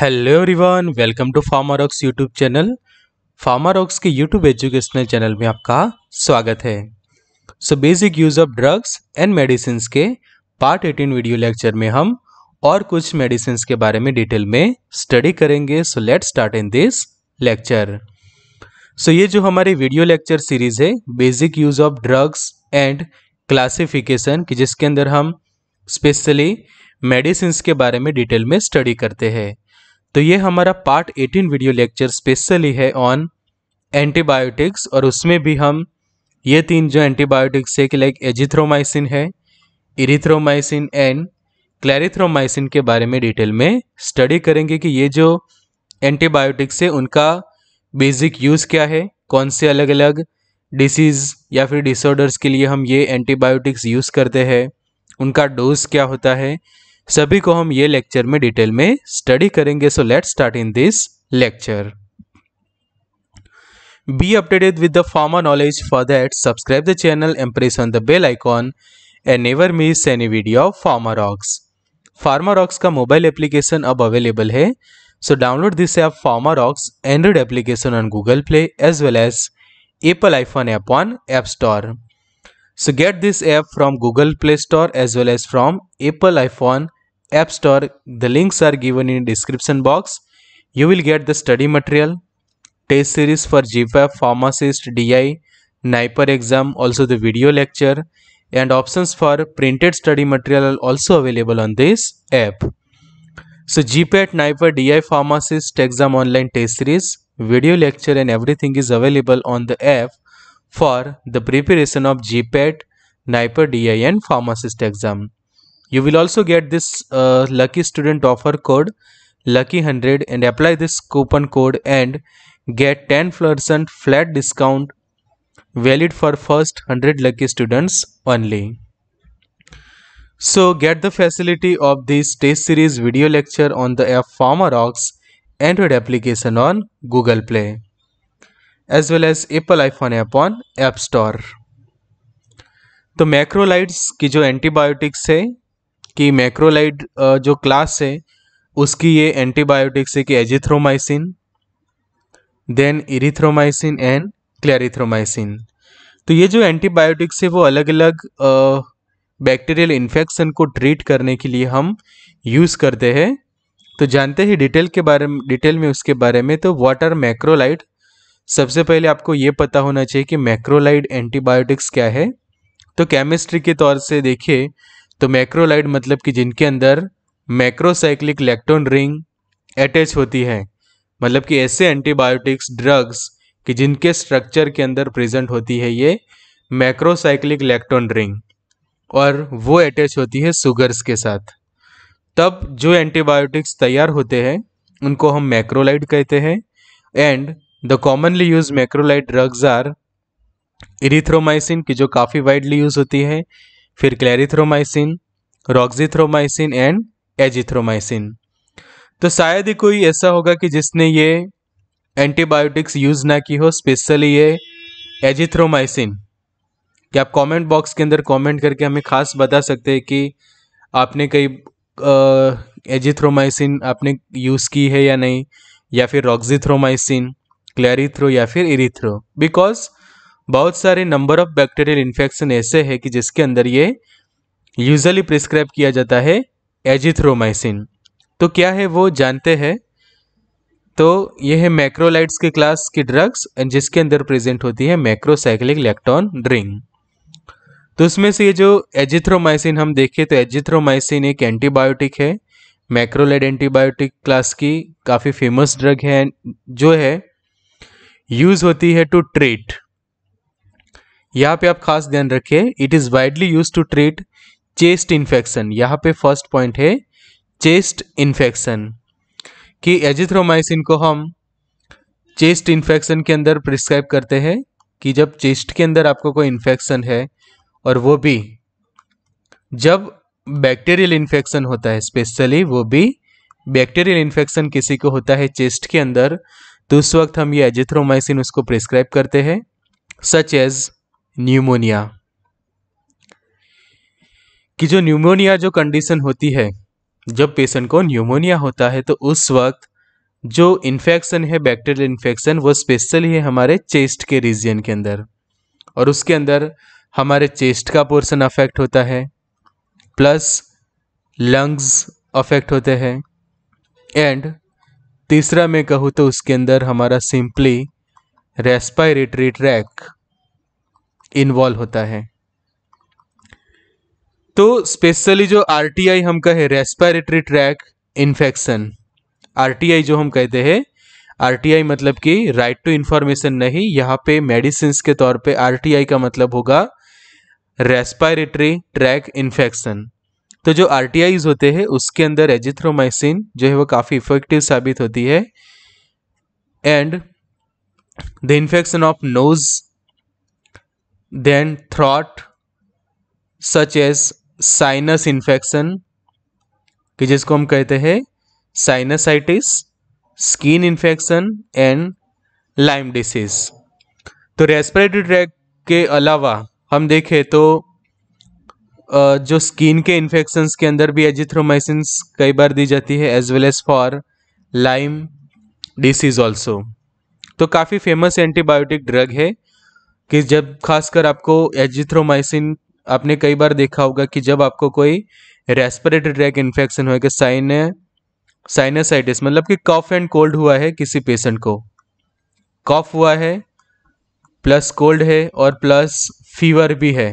Hello everyone welcome to Pharma Rocks YouTube channel Pharma Rocks के YouTube educational channel में आपका स्वागत है so basic use of drugs and medicine के पार्ट एटीन वीडियो लेक्चर में हम और कुछ मेडिसिन के बारे में डिटेल में स्टडी करेंगे so let start in this lecture so ये जो हमारी वीडियो लेक्चर सीरीज है basic use of drugs and classification जिसके अंदर हम स्पेशली मेडिसिन के बारे में डिटेल में स्टडी करते हैं तो ये हमारा पार्ट 18 वीडियो लेक्चर स्पेशली है ऑन एंटीबायोटिक्स और उसमें भी हम ये तीन जो एंटीबायोटिक्स है कि लाइक एजिथ्रोमाइसिन है इरिथ्रोमाइसिन एंड क्लैरिथ्रोमाइसिन के बारे में डिटेल में स्टडी करेंगे कि ये जो एंटीबायोटिक्स है उनका बेसिक यूज़ क्या है कौन से अलग अलग डिसीज़ या फिर डिसऑर्डर्स के लिए हम ये एंटीबायोटिक्स यूज़ करते हैं उनका डोज क्या होता है सभी को हम ये लेक्चर में डिटेल में स्टडी करेंगे so let start in this lecture Be updated with the pharma knowledge. For that, subscribe the channel and press on the bell icon and never miss any video of Pharma Rocks. Pharma Rocks का mobile application अब available है so download this app Pharma Rocks Android application on Google Play as well as Apple iPhone app on app store So get this app from Google Play Store as well as from Apple iPhone App Store. The links are given in description box. You will get the study material, test series for GPAP, Pharmacist, DI, NIPER exam, also the video lecture and options for printed study material are also available on this app. So GPAT, NIPER, DI, Pharmacist exam online test series, video lecture and everything is available on the app for the preparation of GPAT, NIPER DIN and pharmacist exam. You will also get this uh, lucky student offer code lucky 100 and apply this coupon code and get 10% flat discount valid for first 100 lucky students only. So get the facility of this test series video lecture on the app Rocks Android application on Google Play. as well as Apple iPhone app on app store तो macrolides की जो antibiotics है कि मैक्रोलाइट जो class है उसकी ये antibiotics है कि azithromycin then erythromycin and clarithromycin तो ये जो एंटीबायोटिक्स है वो अलग अलग बैक्टीरियल इन्फेक्शन को ट्रीट करने के लिए हम यूज़ करते हैं तो जानते ही डिटेल के बारे में डिटेल में उसके बारे में तो वाटर मैक्रोलाइट सबसे पहले आपको ये पता होना चाहिए कि मैक्रोलाइड एंटीबायोटिक्स क्या है तो केमिस्ट्री के तौर से देखिए तो मैक्रोलाइड मतलब कि जिनके अंदर मैक्रोसाइक्लिक इलेक्ट्रॉन रिंग अटैच होती है मतलब कि ऐसे एंटीबायोटिक्स ड्रग्स कि जिनके स्ट्रक्चर के अंदर प्रेजेंट होती है ये मैक्रोसाइक्लिक इलेक्ट्रॉन रिंग और वो अटैच होती है सुगर्स के साथ तब जो एंटीबायोटिक्स तैयार होते हैं उनको हम मैक्रोलाइड कहते हैं and the commonly use macrolide drugs are erythromycin की जो काफ़ी वाइडली यूज होती है फिर क्लैरिथ्रोमाइसिन रॉक्जिथ्रोमाइसिन एंड एजिथ्रोमाइसिन तो शायद ही कोई ऐसा होगा कि जिसने ये एंटीबायोटिक्स यूज़ ना की हो स्पेशली ये एजिथ्रोमाइसिन कि आप कमेंट बॉक्स के अंदर कमेंट करके हमें ख़ास बता सकते हैं कि आपने कई एजिथ्रोमाइसिन आपने यूज़ की है या नहीं या फिर रॉक्जिथ्रोमाइसिन क्लैरिथ्रो या फिर इरीथ्रो बिकॉज बहुत सारे नंबर ऑफ बैक्टीरियल इन्फेक्शन ऐसे है कि जिसके अंदर ये यूजली प्रिस्क्राइब किया जाता है एजिथ्रोमाइसिन तो क्या है वो जानते हैं तो ये है मैक्रोलाइट्स के क्लास की ड्रग्स जिसके अंदर प्रेजेंट होती है मैक्रोसाइक्लिक इलेक्ट्रॉन ड्रिंक तो उसमें से ये जो एजिथ्रोमाइसिन हम देखें तो एजिथ्रोमाइसिन एक एंटीबायोटिक है मैक्रोलाइट एंटीबायोटिक क्लास की काफ़ी फेमस ड्रग है जो है यूज होती है टू ट्रीट यहाँ पे आप खास ध्यान रखिए it is widely use to treat chest infection यहाँ पे फर्स्ट पॉइंट है चेस्ट इन्फेक्शन कि एजिथ्रोमाइसिन को हम चेस्ट इन्फेक्शन के अंदर प्रिस्क्राइब करते हैं कि जब चेस्ट के अंदर आपको कोई इन्फेक्शन है और वो भी जब बैक्टीरियल इन्फेक्शन होता है स्पेशली वो भी बैक्टीरियल इन्फेक्शन किसी को होता है चेस्ट के अंदर तो उस वक्त हम ये एजिथ्रोमाइसिन उसको प्रिस्क्राइब करते हैं सच एज न्यूमोनिया कि जो न्यूमोनिया जो कंडीशन होती है जब पेशेंट को न्यूमोनिया होता है तो उस वक्त जो इन्फेक्शन है बैक्टीरियल इन्फेक्शन वो स्पेशली है हमारे चेस्ट के रीजन के अंदर और उसके अंदर हमारे चेस्ट का पोर्शन अफेक्ट होता है प्लस लंग्स अफेक्ट होते हैं एंड तीसरा मैं कहूँ तो उसके अंदर हमारा सिंपली रेस्पायरेटरी ट्रैक इन्वॉल्व होता है तो स्पेशली जो आर हम कहे रेस्पायरेटरी ट्रैक इन्फेक्शन आर जो हम कहते हैं आर मतलब कि राइट टू इन्फॉर्मेशन नहीं यहाँ पे मेडिसिन के तौर पे आर का मतलब होगा रेस्पायरेटरी ट्रैक इन्फेक्शन तो जो आर होते हैं उसके अंदर एजिथ्रोमाइसिन जो है वो काफ़ी इफेक्टिव साबित होती है and the infection of nose then throat such as sinus infection कि जिसको हम कहते हैं sinusitis skin infection and Lyme disease तो रेस्पिरेटरी ट्रैक के अलावा हम देखें तो जो स्किन के इन्फेक्शन के अंदर भी एजिथ्रोमाइसिन कई बार दी जाती है as well as for Lyme disease also तो काफ़ी फेमस एंटीबायोटिक ड्रग है कि जब खासकर आपको एजिथ्रोमाइसिन आपने कई बार देखा होगा कि जब आपको कोई रेस्पिरेटरी ट्रैक इन्फेक्शन होगा साइन साइनसाइटिस मतलब कि कफ एंड कोल्ड हुआ है किसी पेशेंट को कफ हुआ है प्लस कोल्ड है और प्लस फीवर भी है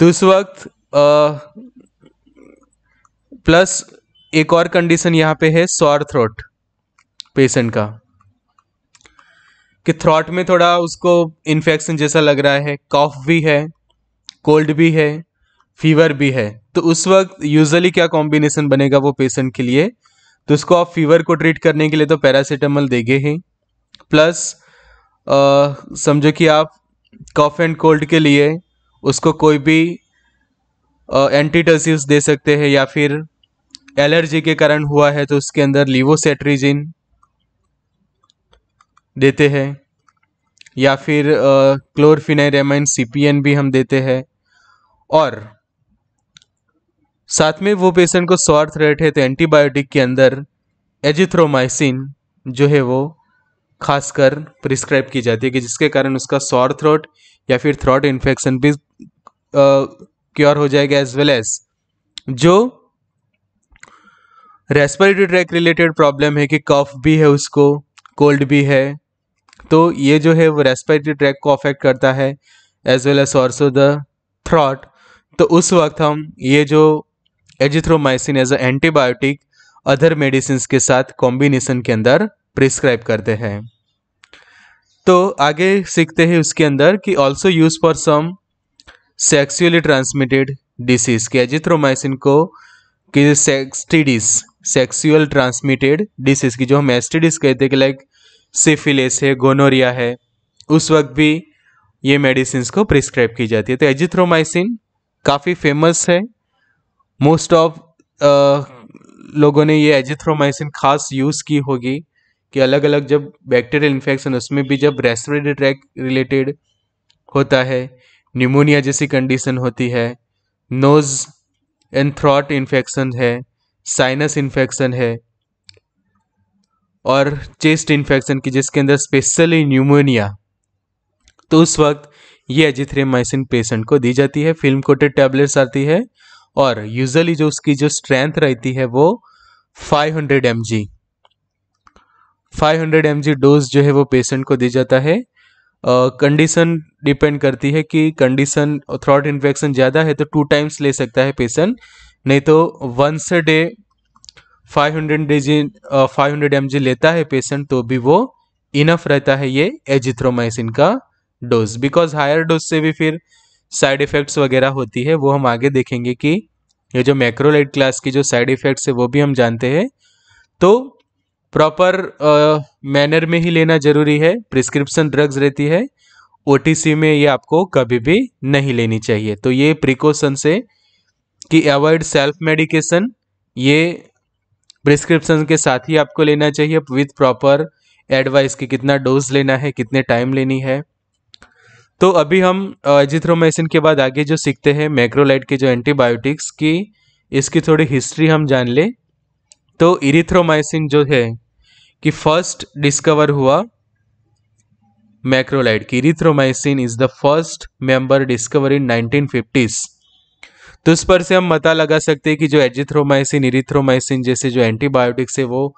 तो इस वक्त प्लस एक और कंडीशन यहाँ पे है सॉर थ्रोट पेशेंट का कि थ्रॉट में थोड़ा उसको इन्फेक्शन जैसा लग रहा है कॉफ भी है कोल्ड भी है फीवर भी है तो उस वक्त यूजली क्या कॉम्बिनेशन बनेगा वो पेशेंट के लिए तो उसको आप फीवर को ट्रीट करने के लिए तो पैरासीटामोल देंगे ही प्लस समझो कि आप कॉफ एंड कोल्ड के लिए उसको कोई भी एंटीटसिव्स दे सकते हैं या फिर एलर्जी के कारण हुआ है तो उसके अंदर लिवोसेट्रीजिन देते हैं या फिर क्लोरफिनाइरामाइन सीपीएन भी हम देते हैं और साथ में वो पेशेंट को सॉर थ्रेट है तो एंटीबायोटिक के अंदर एजिथ्रोमाइसिन जो है वो खासकर प्रिस्क्राइब की जाती है कि जिसके कारण उसका सॉर थ्रोट या फिर थ्रोट इन्फेक्शन भी क्योर हो जाएगा एज वेल एज जो रेस्पिरेटरी ट्रैक रिलेटेड प्रॉब्लम है कि कफ भी है उसको कोल्ड भी है तो ये जो है वो रेस्पिरेटरी ट्रैक को अफेक्ट करता है as well as also the throat तो उस वक्त हम ये जो azithromycin as antibiotic other medicine के साथ कॉम्बिनेशन के अंदर प्रिस्क्राइब करते हैं तो आगे सीखते हैं उसके अंदर कि also use for some sexually transmitted disease के एजिथ्रोमाइसिन को कि सेक्सटीडिस सेक्सुअल ट्रांसमिटेड डिसीज की जो हम एस्टिडिस कहते हैं कि लाइक सिफिलिस है गोनोरिया है उस वक्त भी ये मेडिसिन को प्रिस्क्राइब की जाती है तो एजिथ्रोमाइसिन काफ़ी फेमस है मोस्ट ऑफ लोगों ने ये एजिथ्रोमाइसिन खास यूज़ की होगी कि अलग अलग जब बैक्टीरियल इन्फेक्शन उसमें भी जब रेस्पिरेटरी ट्रैक रिलेटेड होता है निमोनिया जैसी कंडीशन होती है नोज़ एंड थ्रॉट इन्फेक्शन है साइनस इन्फेक्शन है और चेस्ट इन्फेक्शन की जिसके अंदर स्पेशली न्यूमोनिया तो उस वक्त ये एजिथ्रेमाइसिन पेशेंट को दी जाती है फिल्म कोटेड टैबलेट्स आती है और यूजली जो उसकी जो स्ट्रेंथ रहती है वो 500 hundred M G five dose जो है वो पेशेंट को दी जाता है कंडीशन डिपेंड करती है कि कंडीशन थ्रॉट इन्फेक्शन ज़्यादा है तो टू टाइम्स ले सकता है पेशेंट नहीं तो once day 500 hundred D G five hundred M लेता है पेशेंट तो भी वो इनफ रहता है ये एजिथ्रोमाइसिन का डोज बिकॉज हायर डोज से भी फिर साइड इफ़ेक्ट्स वगैरह होती है वो हम आगे देखेंगे कि ये जो मैक्रोलाइट क्लास की जो साइड इफ़ेक्ट्स है वो भी हम जानते हैं तो प्रॉपर मैनर में ही लेना ज़रूरी है प्रिस्क्रिप्शन ड्रग्स रहती है ओ में ये आपको कभी भी नहीं लेनी चाहिए तो ये प्रिकॉशन से कि अवॉइड सेल्फ मेडिकेशन ये प्रिस्क्रिप्शन के साथ ही आपको लेना चाहिए विथ प्रॉपर एडवाइस कि कितना डोज लेना है कितने टाइम लेनी है तो अभी हम एजिथ्रोमाइसिन के बाद आगे जो सीखते हैं मैक्रोलाइट के जो एंटीबायोटिक्स की इसकी थोड़ी हिस्ट्री हम जान ले तो इरिथ्रोमाइसिन जो है कि फर्स्ट डिस्कवर हुआ macrolide. Is the first first discover in nineteen 1950s. तो इस पर से हम पता लगा सकते हैं कि जो एजिथ्रोमाइसिन इरिथ्रोमाइसिन जैसे जो एंटीबायोटिक्स है वो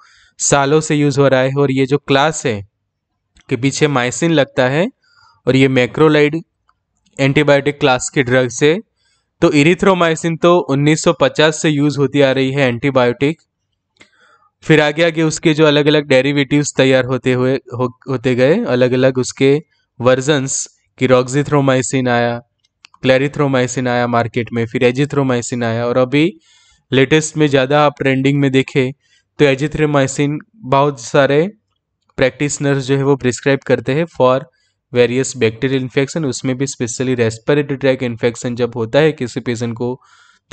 सालों से यूज़ हो रहा है और ये जो क्लास है के पीछे माइसिन लगता है और ये मैक्रोलाइड एंटीबायोटिक क्लास के ड्रग्स है तो इरिथ्रोमाइसिन तो 1950 से यूज़ होती आ रही है एंटीबायोटिक फिर आगे आगे उसके जो अलग अलग डेरिवेटिव्स तैयार होते हुए हो, होते गए अलग अलग उसके वर्जन्स कि रॉक्जिथ्रोमाइसिन आया क्लैरिथ्रोमाइसिन आया मार्केट में फिर एजिथ्रोमाइसिन आया और अभी लेटेस्ट में ज़्यादा आप ट्रेंडिंग में देखें तो एजिथ्रोमाइसिन बहुत सारे प्रैक्टिसनर्स जो है वो प्रिस्क्राइब करते हैं फॉर वेरियस बैक्टीरियल इन्फेक्शन उसमें भी स्पेशली रेस्पिरेटरी ट्रैक इन्फेक्शन जब होता है किसी पेशेंट को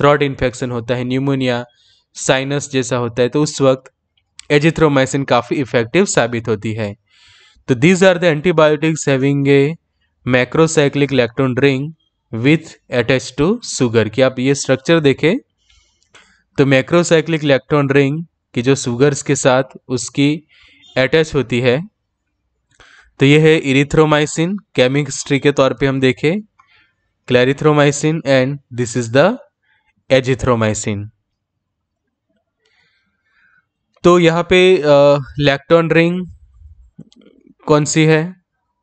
थ्रॉट इन्फेक्शन होता है न्यूमोनिया साइनस जैसा होता है तो उस वक्त एजिथ्रोमाइसिन काफ़ी इफेक्टिव साबित होती है तो these are the antibiotics having a macrocyclic lactone ring with attach to sugar कि आप ये स्ट्रक्चर देखें तो मैक्रोसाइक्लिक लैक्टोन रिंग की जो सुगर्स के साथ उसकी अटैच होती है तो ये है इरिथ्रोमाइसिन केमिस्ट्री के तौर पे हम देखें clarithromycin and this is the azithromycin तो यहाँ पे लैक्टॉन रिंग कौन सी है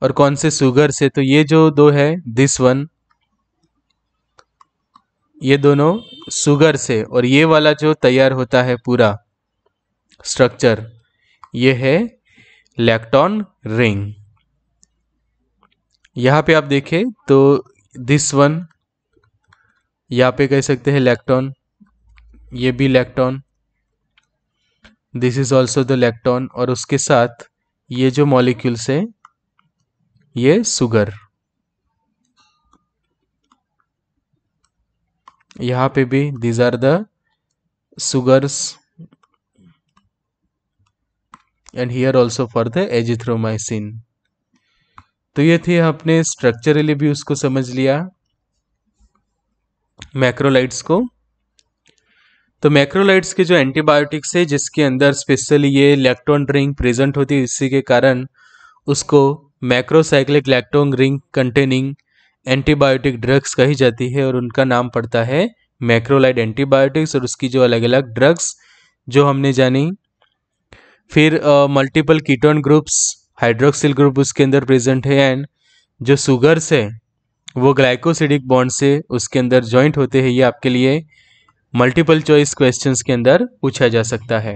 और कौन से सुगर से तो ये जो दो है दिस वन ये दोनों सुगर से और ये वाला जो तैयार होता है पूरा स्ट्रक्चर ये है लैक्टॉन रिंग यहाँ पे आप देखें तो दिस वन यहाँ पे कह सकते हैं लैक्टॉन ये भी lactone this is also the electron और उसके साथ ये जो मॉलिक्यूल्स है ये सुगर यहां पे भी these are the and here also for the azithromycin तो ये थे आपने स्ट्रक्चरली भी उसको समझ लिया मैक्रोलाइट्स को तो मैक्रोलाइट्स के जो एंटीबायोटिक्स है जिसके अंदर स्पेशली ये इलेक्ट्रॉन रिंग प्रेजेंट होती है इसी के कारण उसको macrocyclic electron ring containing antibiotic drugs कही जाती है और उनका नाम पड़ता है मैक्रोलाइट एंटीबायोटिक्स और उसकी जो अलग अलग ड्रग्स जो हमने जानी फिर multiple ketone groups hydroxyl group उसके अंदर प्रेजेंट है एंड जो सुगर्स है वो ग्लाइकोसिडिक बॉन्ड से उसके अंदर जॉइंट होते हैं ये आपके लिए मल्टीपल चॉइस क्वेश्चंस के अंदर पूछा जा सकता है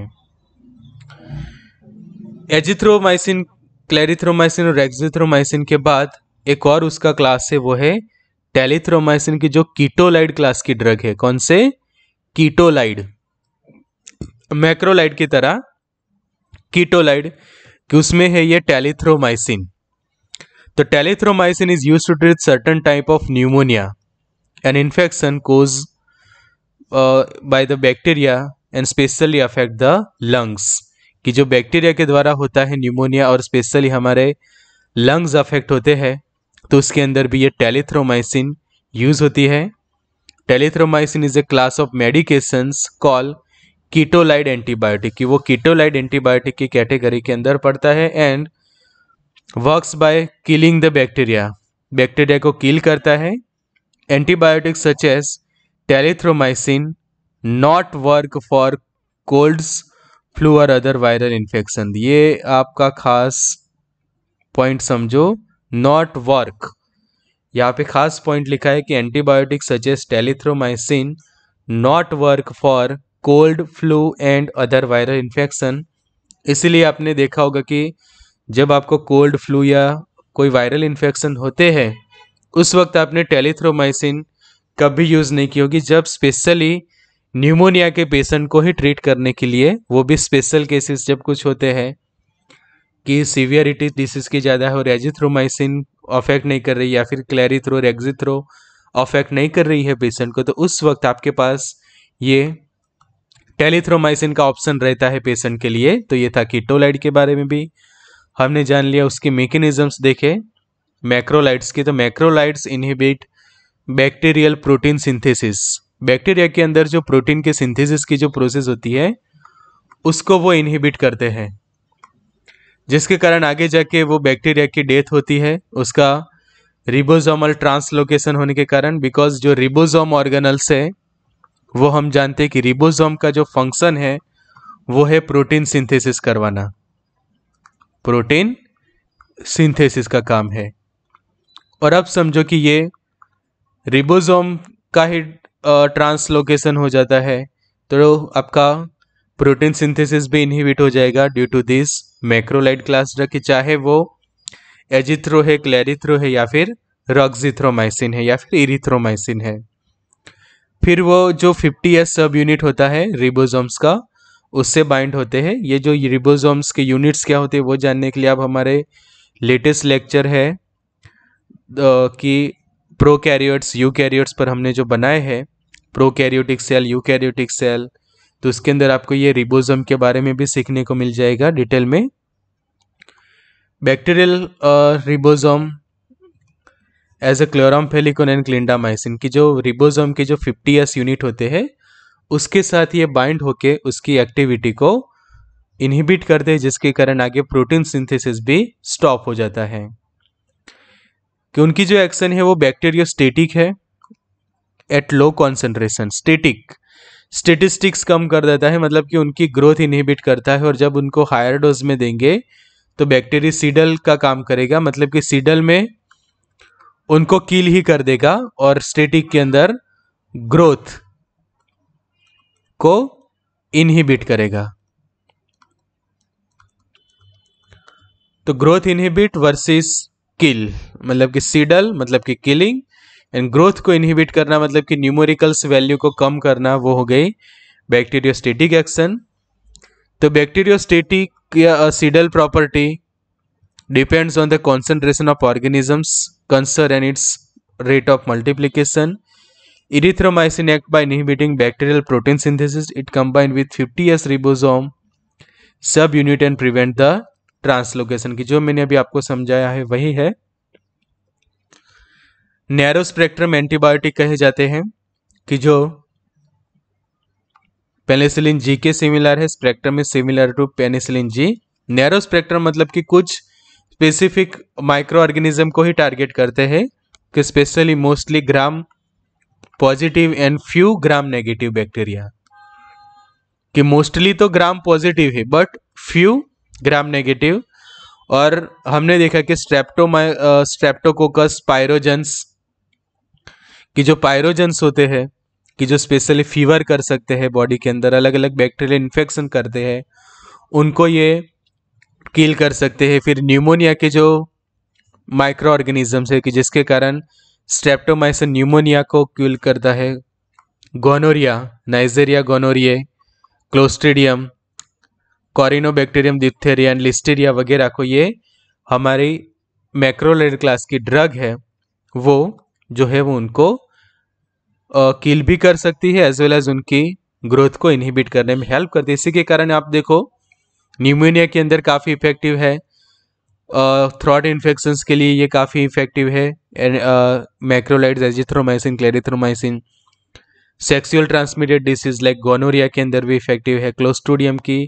एजिथ्रोमाइसिन क्लेरिथ्रोमाइसिन और एक्जिथ्रोमाइसिन के बाद एक और उसका क्लास है वो है टेलीथ्रोमाइसिन की जो कीटोलाइड क्लास की ड्रग है कौन से कीटोलाइड मैक्रोलाइड की तरह कीटोलाइड कि उसमें है ये टेलीथ्रोमाइसिन तो telithromycin is use to treat certain type of pneumonia an infection cause by the bacteria and specially affect the lungs कि जो बैक्टीरिया के द्वारा होता है न्यूमोनिया और स्पेशली हमारे लंग्स अफेक्ट होते हैं तो उसके अंदर भी ये टेलीथ्रोमाइसिन यूज़ होती है telithromycin is a class of medications call ketolide antibiotic कि वो कीटोलाइड एंटीबायोटिक की कैटेगरी के अंदर पड़ता है and works by killing the bacteria bacteria को किल करता है antibiotic such as telithromycin not work for colds flu और अदर वायरल इन्फेक्शन ये आपका खास पॉइंट समझो नॉट वर्क यहाँ पे खास पॉइंट लिखा है कि antibiotic suggest telithromycin not work for cold flu and other viral infection इसीलिए आपने देखा होगा कि जब आपको कोल्ड फ्लू या कोई वायरल इन्फेक्शन होते हैं उस वक्त आपने टेलीथ्रोमाइसिन कभी यूज़ नहीं की होगी जब स्पेशली न्यूमोनिया के पेशेंट को ही ट्रीट करने के लिए वो भी स्पेशल केसेस जब कुछ होते हैं कि सीवियरिटी डिसीज की ज़्यादा हो रेजिथ्रोमाइसिन अफेक्ट नहीं कर रही या फिर क्लैरिथ्रो थ्रो अफेक्ट नहीं कर रही है पेशेंट को तो उस वक्त आपके पास ये टेलीथ्रोमाइसिन का ऑप्शन रहता है पेशेंट के लिए तो ये था कीटोलाइट के बारे में भी हमने जान लिया उसके मेकेनिज़म्स देखे मैक्रोलाइट्स की तो macrolides inhibit bacterial protein synthesis bacteria के अंदर जो प्रोटीन के सिंथेसिस की जो प्रोसेस होती है उसको वो इनहिबिट करते हैं जिसके कारण आगे जाके वो बैक्टीरिया की डेथ होती है उसका रिबोजोमल ट्रांसलोकेशन होने के कारण बिकॉज जो रिबोजोम ऑर्गेनल्स है वो हम जानते हैं कि रिबोजोम का जो फंक्शन है वो है प्रोटीन सिंथेसिस करवाना प्रोटीन सिंथेसिस का काम है और अब समझो कि ये रिबोसोम का ही ट्रांसलोकेशन हो जाता है तो आपका प्रोटीन सिंथेसिस भी इनहिबिट हो जाएगा due to this macrolide class कि चाहे वो एजिथ्रो है क्लैरिथ्रो है या फिर रॉक्जिथ्रोमाइसिन है या फिर इरिथ्रोमाइसिन है फिर वो जो 50 एस सब यूनिट होता है रिबोसोम्स का उससे बाइंड होते हैं ये जो रिबोसोम्स के यूनिट्स क्या होते हैं वो जानने के लिए आप हमारे लेटेस्ट लेक्चर है कि प्रो कैरियोट्स यू कैरियोट्स पर हमने जो बनाए हैं prokaryotic cell eukaryotic cell तो उसके अंदर आपको ये रिबोजम के बारे में भी सीखने को मिल जाएगा डिटेल में bacterial ribosome as a chloramphenicol and clindamycin की जो रिबोजोम के जो फिफ्टी एस यूनिट होते हैं उसके साथ ये बाइंड होके उसकी एक्टिविटी को इनहिबिट करते हैं जिसके कारण आगे प्रोटीन सिंथेसिस भी स्टॉप हो जाता है कि उनकी जो एक्शन है वो बैक्टीरियो स्टेटिक है at low concentration static statistics कम कर देता है मतलब कि उनकी ग्रोथ इनहिबिट करता है और जब उनको हायर डोज में देंगे तो बैक्टीरिया सीडल का काम करेगा मतलब कि सीडल में उनको किल ही कर देगा और स्टेटिक के अंदर ग्रोथ को इनहिबिट करेगा तो ग्रोथ इनहिबिट वर्सेस किल मतलब कि सीडल मतलब कि किलिंग एंड ग्रोथ को इनहिबिट करना मतलब कि न्यूमोरिकल्स वैल्यू को कम करना वो हो गई बैक्टीरियोस्टेटिक एक्शन तो बैक्टीरियोस्टेटिक या cidal property depends on the concentration of organisms concern and its rate of multiplication erythromycin erythromycin inhibiting bacterial protein synthesis it synthesis with fifty S ribosome subunit and prevent the translocation की जो मैंने अभी आपको समझाया है वही है narrow spectrum antibiotic कहे जाते हैं कि जो पेनिसिलिन जी के सिमिलर है spectrum is similar to penicillin G narrow spectrum मतलब कि कुछ स्पेसिफिक माइक्रो ऑर्गेनिज्म को ही टारगेट करते हैं कि specially mostly gram positive and few gram negative bacteria कि मोस्टली तो ग्राम पॉजिटिव है बट फ्यू ग्राम नेगेटिव और हमने देखा कि स्ट्रेप्टोमा स्ट्रेप्टोकोकस पायरोजेंस की जो पायरोजेंस होते हैं कि जो स्पेशली फीवर कर सकते हैं बॉडी के अंदर अलग अलग बैक्टीरियल इन्फेक्शन करते हैं उनको ये किल कर सकते हैं फिर न्यूमोनिया के जो माइक्रो ऑर्गेनिजम्स है कि जिसके कारण स्ट्रेप्टोमाइसन न्यूमोनिया को क्यूल करता है gonorrhoea Neisseria gonorrhoeae Clostridium Corynebacterium diphtheria and Listeria वगैरह को ये हमारी मैक्रोलेड क्लास की ड्रग है वो जो है वो उनको किल भी कर सकती है एज वेल एज उनकी ग्रोथ को इनहिबिट करने में हेल्प करती है इसी के कारण आप देखो न्यूमोनिया के अंदर काफ़ी इफेक्टिव है थ्रॉट इन्फेक्शन के लिए ये काफ़ी इफेक्टिव है macrolide azithromycin clarithromycin sexual transmitted disease like gonorrhoea के अंदर भी इफेक्टिव है क्लोस्टोडियम की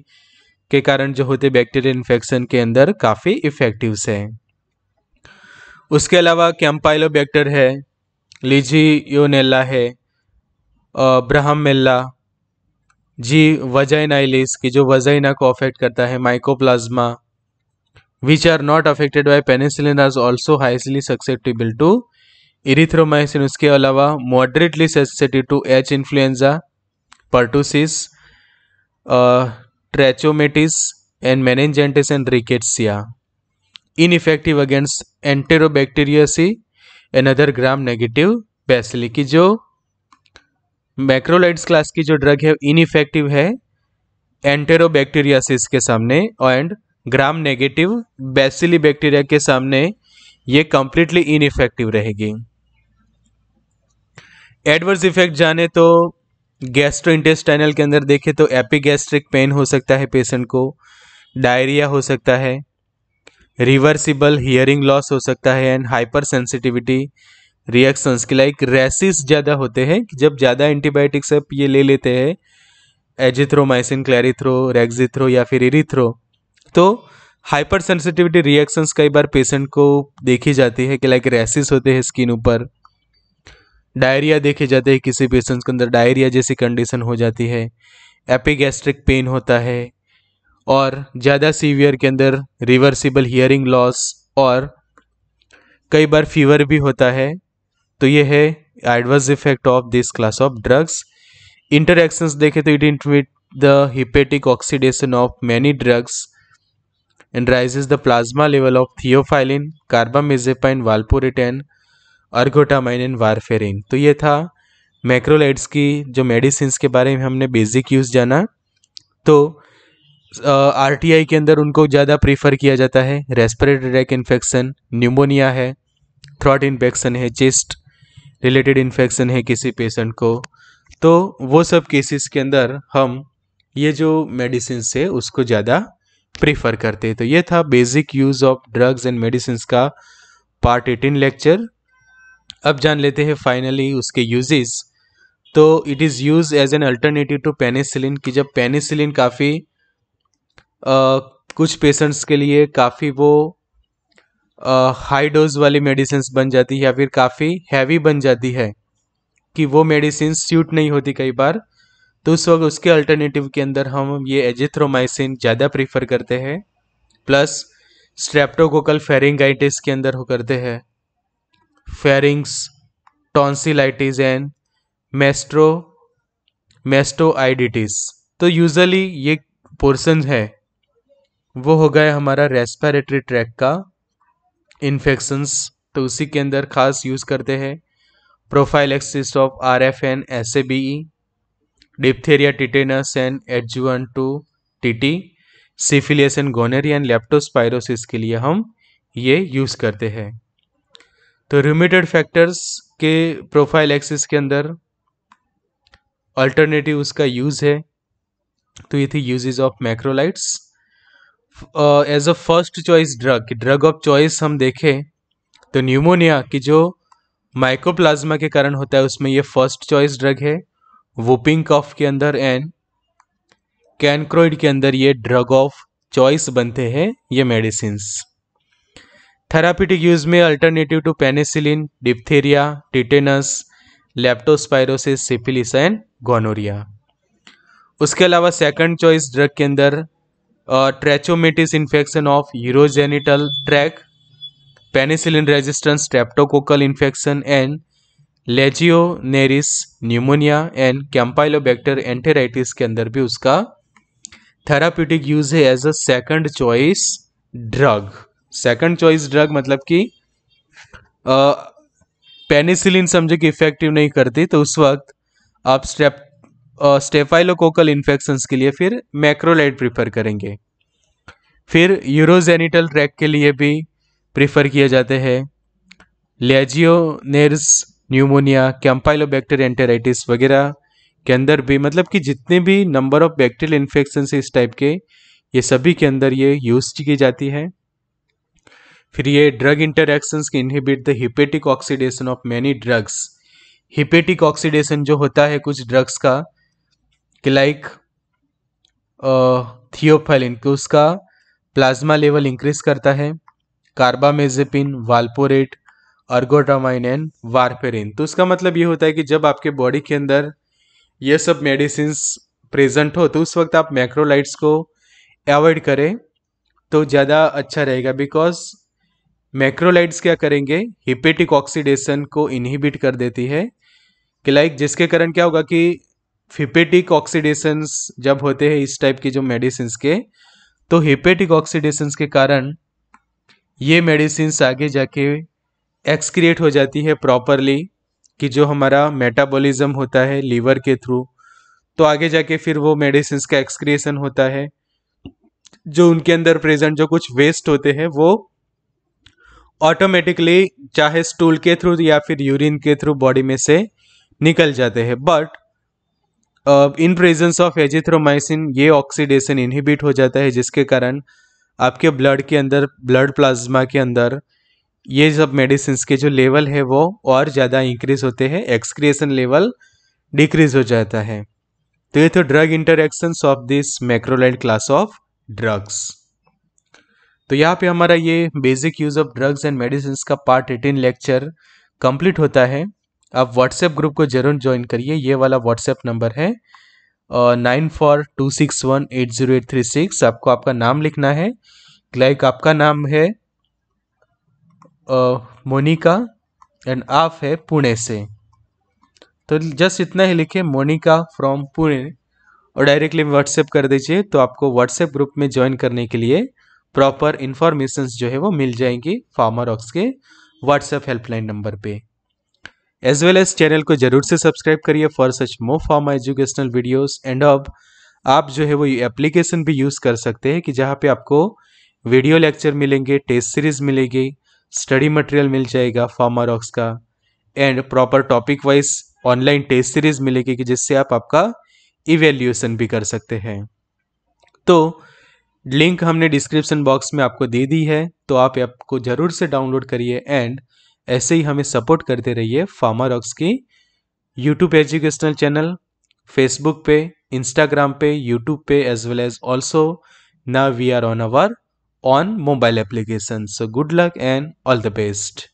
के कारण जो होते बैक्टीरिया इन्फेक्शन के अंदर काफ़ी इफेक्टिव है उसके अलावा कैम्पाइलो बैक्टर है लीजी योनेला है ब्रहमेल्ला जी वजाइनाइलिस की जो वजाइना को अफेक्ट करता है Mycoplasma which are not affected by penicillin are also highly susceptible to erythromycin उसके अलावा moderately sensitive to H influenza pertussis trachomatis and meningitidis and rickettsia ineffective against enterobacteriaceae and other gram negative bacilli की जो macrolides class की जो drug है ineffective है enterobacteriaceae के सामने एंड ग्राम नेगेटिव बेसिली बैक्टीरिया के सामने ये कंप्लीटली इनइफेक्टिव रहेगी एडवर्स इफेक्ट जाने तो गैस्ट्रो इंटेस्टाइनल के अंदर देखें तो एपिगैस्ट्रिक पेन हो सकता है पेशेंट को डायरिया हो सकता है रिवर्सिबल हियरिंग लॉस हो सकता है एंड हाइपर सेंसिटिविटी रिएक्शंस के लाइक रैसिस ज़्यादा होते हैं जब ज़्यादा एंटीबायोटिक्स आप ये ले लेते हैं एजिथ्रोमाइसिन क्लैरिथ्रो रेगजिथ्रो या फिर इरिथ्रो तो हाइपर सेंसिटिविटी रिएक्शंस कई बार पेशेंट को देखी जाती है कि लाइक रैसिस होते हैं स्किन ऊपर डायरिया देखे जाते हैं किसी पेशेंट्स के अंदर डायरिया जैसी कंडीशन हो जाती है एपिगैस्ट्रिक पेन होता है और ज़्यादा सीवियर के अंदर रिवर्सिबल हियरिंग लॉस और कई बार फीवर भी होता है तो ये है adverse effect of this class of drugs interactions देखें तो it intermit the hepatic oxidation of many drugs and raises the plasma level of theophylline carbamazepine valproate ergotamine and warfarin तो ये था मैक्रोलाइड्स की जो मेडिसिन के बारे में हमने बेसिक यूज़ जाना तो आर टी आई के अंदर उनको ज़्यादा प्रीफर किया जाता है रेस्पिरेटरी रैक इन्फेक्शन न्यूमोनिया है थ्रॉट इन्फेक्शन है चेस्ट रिलेटेड इन्फेक्शन है किसी पेशेंट को तो वो सब केसेस के अंदर हम ये जो मेडिसिन है उसको ज़्यादा प्रीफर करते हैं तो ये था basic use of drugs and medicine का पार्ट एटीन लेक्चर अब जान लेते हैं फाइनली उसके यूजेस तो it is use as an alternative to penicillin कि जब पेनिसिलिन काफ़ी कुछ पेशेंट्स के लिए काफ़ी वो हाई डोज वाली मेडिसिन बन जाती है या फिर काफ़ी हैवी बन जाती है कि वो मेडिसिन सूट नहीं होती कई बार तो उस वक्त उसके अल्टरनेटिव के अंदर हम ये एजिथ्रोमाइसिन ज़्यादा प्रीफर करते हैं प्लस स्ट्रेप्टोकोकल फेरिंगाइटिस के अंदर हो करते हैं फेरिंग्स टॉन्सिलाइटिस एंड मेस्ट्रो मेस्टोआइडिटिस तो यूजली ये पोर्सन है वो हो गया हमारा रेस्पिरेटरी ट्रैक का इन्फेक्शंस तो उसी के अंदर खास यूज़ करते हैं prophylaxis of R F and S A B E diphtheria tetanus and adjuvant to T syphilis and gonorrhoea and leptospirosis के लिए हम ये यूज़ करते हैं तो रिमिटेड फैक्टर्स के प्रोफाइल एक्सिस के अंदर अल्टरनेटिव उसका यूज़ है तो ये थी uses of macrolides as a first choice drug drug of choice हम देखें तो न्यूमोनिया की जो माइकोप्लाज्मा के कारण होता है उसमें ये फर्स्ट चॉइस ड्रग है वोपिंग कफ के अंदर एंड कैनक्रोइड के अंदर ये ड्रग ऑफ चॉइस बनते हैं ये मेडिसिन थेरापिटिक यूज में alternative to penicillin diphtheria tetanus leptospirosis syphilis and gonorrhoea उसके अलावा सेकंड चॉइस ड्रग के अंदर trachomatis infection of urogenital tract penicillin resistance streptococcal infection and legionnaires pneumonia and Campylobacter enteritis के अंदर भी उसका थेरापिटिक यूज है as a second choice drug second choice drug मतलब कि पेनिसिलिन समझे कि इफेक्टिव नहीं करती तो उस वक्त आप स्टेप स्टेफाइलोकोकल इन्फेक्शंस के लिए फिर मैक्रोलाइट प्रीफर करेंगे फिर यूरोजेनिटल ट्रैक के लिए भी प्रीफर किए जाते हैं लेजियोनेर्स न्यूमोनिया कैम्पाइलोबैक्टीरिया एंटेराइटिस वगैरह के अंदर भी मतलब कि जितने भी नंबर ऑफ बैक्टीरियल इन्फेक्शन इस टाइप के ये सभी के अंदर ये यूज की जाती है फिर ये ड्रग इंटरक्शन के inhibit the hepatic oxidation of many drugs hepatic oxidation जो होता है कुछ ड्रग्स का कि लाइक थियोफेलिन कि उसका प्लाज्मा लेवल इंक्रीज करता है कार्बामेजेपिन वालपोरेट अर्गोडामाइन एंड वारफेरिन तो उसका मतलब ये होता है कि जब आपके बॉडी के अंदर ये सब मेडिसिन प्रेजेंट हो तो उस वक्त आप मैक्रोलाइट्स को अवॉइड करें तो ज़्यादा अच्छा रहेगा बिकॉज मैक्रोलाइट्स क्या करेंगे हिपेटिक ऑक्सीडेशन को इनहिबिट कर देती है कि लाइक जिसके कारण क्या होगा कि हिपेटिक ऑक्सीडेशंस जब होते हैं इस टाइप के जो मेडिसिन के तो हिपेटिक ऑक्सीडेशंस के कारण ये मेडिसिन आगे जाके एक्सक्रिएट हो जाती है प्रॉपरली कि जो हमारा मेटाबॉलिज्म होता है लीवर के थ्रू तो आगे जाके फिर वो मेडिसिन का एक्सक्रिएशन होता है जो उनके अंदर प्रेजेंट जो कुछ वेस्ट होते हैं वो ऑटोमेटिकली चाहे स्टूल के थ्रू या फिर यूरिन के थ्रू बॉडी में से निकल जाते हैं but in presence of azithromycin ये ऑक्सीडेशन इनहिबिट हो जाता है जिसके कारण आपके ब्लड के अंदर ब्लड प्लाज्मा के अंदर ये सब मेडिसिन के जो लेवल है वो और ज़्यादा इंक्रीज होते हैं एक्सक्रिएशन लेवल डिक्रीज हो जाता है तो ये तो drug interactions of this macrolide class of drugs तो यहाँ पे हमारा ये basic use of drugs and medicine का पार्ट एटीन लेक्चर कंप्लीट होता है आप व्हाट्सएप ग्रुप को जरूर ज्वाइन करिए ये वाला व्हाट्सएप नंबर है nine four two six one eight zero eight three six आपको आपका नाम लिखना है लाइक आपका नाम है मोनिका एंड आप है पुणे से तो जस्ट इतना ही लिखे मोनिका फ्रॉम पुणे और डायरेक्टली व्हाट्सएप कर दीजिए तो आपको व्हाट्सएप ग्रुप में ज्वाइन करने के लिए प्रॉपर इन्फॉर्मेशन जो है वो मिल जाएंगी ऑक्स के व्हाट्सएप हेल्पलाइन नंबर पे एज वेल एज चैनल को जरूर से सब्सक्राइब करिए for such more pharma educational videos and अब आप जो है वो एप्लीकेशन भी यूज़ कर सकते हैं कि जहाँ पे आपको वीडियो लेक्चर मिलेंगे टेस्ट सीरीज मिलेगी स्टडी मटेरियल मिल जाएगा ऑक्स का and proper topic wise online test series मिलेगी कि जिससे आप आपका इवेल्यूएशन भी कर सकते हैं तो लिंक हमने डिस्क्रिप्शन बॉक्स में आपको दे दी है तो आप ऐप को ज़रूर से डाउनलोड करिए एंड ऐसे ही हमें सपोर्ट करते रहिए फार्मर ऑक्स की यूट्यूब एजुकेशनल चैनल फेसबुक पे इंस्टाग्राम पे यूट्यूब पे एज वेल एज ऑल्सो ना we are on our on mobile application so good luck and all the best